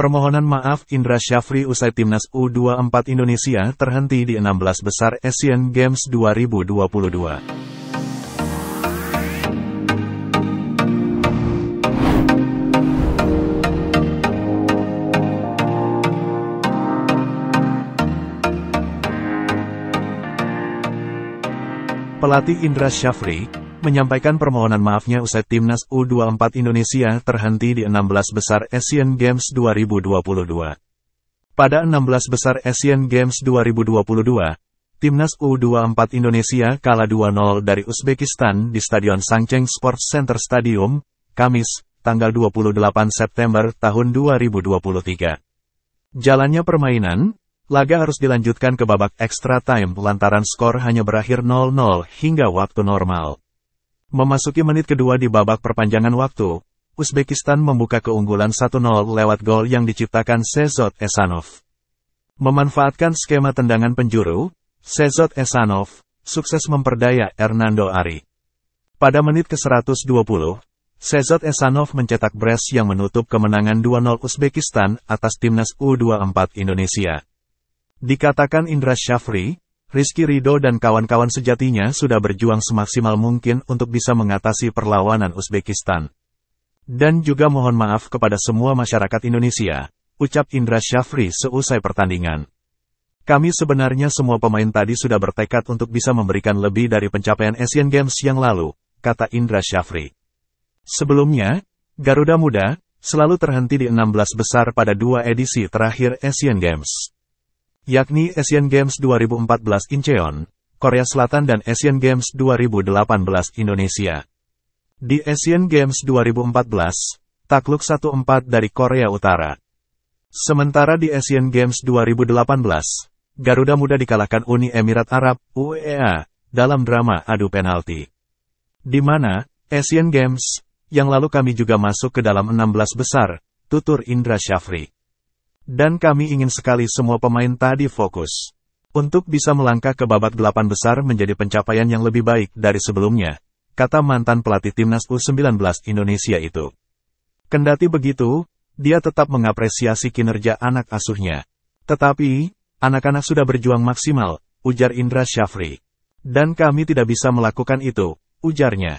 Permohonan maaf Indra Syafri usai timnas U24 Indonesia terhenti di 16 besar Asian Games 2022. Pelatih Indra Syafri, menyampaikan permohonan maafnya usai timnas U24 Indonesia terhenti di 16 besar Asian Games 2022. Pada 16 besar Asian Games 2022, timnas U24 Indonesia kalah 2-0 dari Uzbekistan di Stadion Sangcheng Sports Center Stadium, Kamis, tanggal 28 September tahun 2023. Jalannya permainan, laga harus dilanjutkan ke babak extra time lantaran skor hanya berakhir 0-0 hingga waktu normal. Memasuki menit kedua di babak perpanjangan waktu, Uzbekistan membuka keunggulan 1-0 lewat gol yang diciptakan Sezot Esanov. Memanfaatkan skema tendangan penjuru, Sezot Esanov sukses memperdaya Hernando Ari. Pada menit ke-120, Sezot Esanov mencetak brace yang menutup kemenangan 2-0 Uzbekistan atas timnas U24 Indonesia. Dikatakan Indra Syafri, Rizky Rido dan kawan-kawan sejatinya sudah berjuang semaksimal mungkin untuk bisa mengatasi perlawanan Uzbekistan. Dan juga mohon maaf kepada semua masyarakat Indonesia, ucap Indra Syafri seusai pertandingan. Kami sebenarnya semua pemain tadi sudah bertekad untuk bisa memberikan lebih dari pencapaian Asian Games yang lalu, kata Indra Syafri. Sebelumnya, Garuda Muda, selalu terhenti di 16 besar pada dua edisi terakhir Asian Games yakni Asian Games 2014 Incheon, Korea Selatan dan Asian Games 2018 Indonesia. Di Asian Games 2014, takluk 1-4 dari Korea Utara. Sementara di Asian Games 2018, Garuda Muda dikalahkan Uni Emirat Arab, UEA, dalam drama adu penalti. Di mana, Asian Games, yang lalu kami juga masuk ke dalam 16 besar, tutur Indra Syafri. Dan kami ingin sekali semua pemain tadi fokus. Untuk bisa melangkah ke babak delapan besar menjadi pencapaian yang lebih baik dari sebelumnya, kata mantan pelatih timnas U19 Indonesia itu. Kendati begitu, dia tetap mengapresiasi kinerja anak asuhnya. Tetapi, anak-anak sudah berjuang maksimal, ujar Indra Syafri. Dan kami tidak bisa melakukan itu, ujarnya.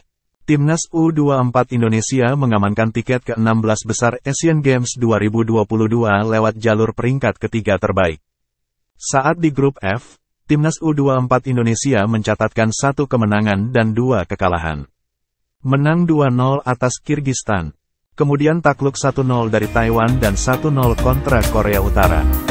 Timnas U24 Indonesia mengamankan tiket ke-16 besar Asian Games 2022 lewat jalur peringkat ketiga terbaik. Saat di grup F, Timnas U24 Indonesia mencatatkan satu kemenangan dan dua kekalahan. Menang 2-0 atas Kyrgyzstan, Kemudian takluk 1-0 dari Taiwan dan 1-0 kontra Korea Utara.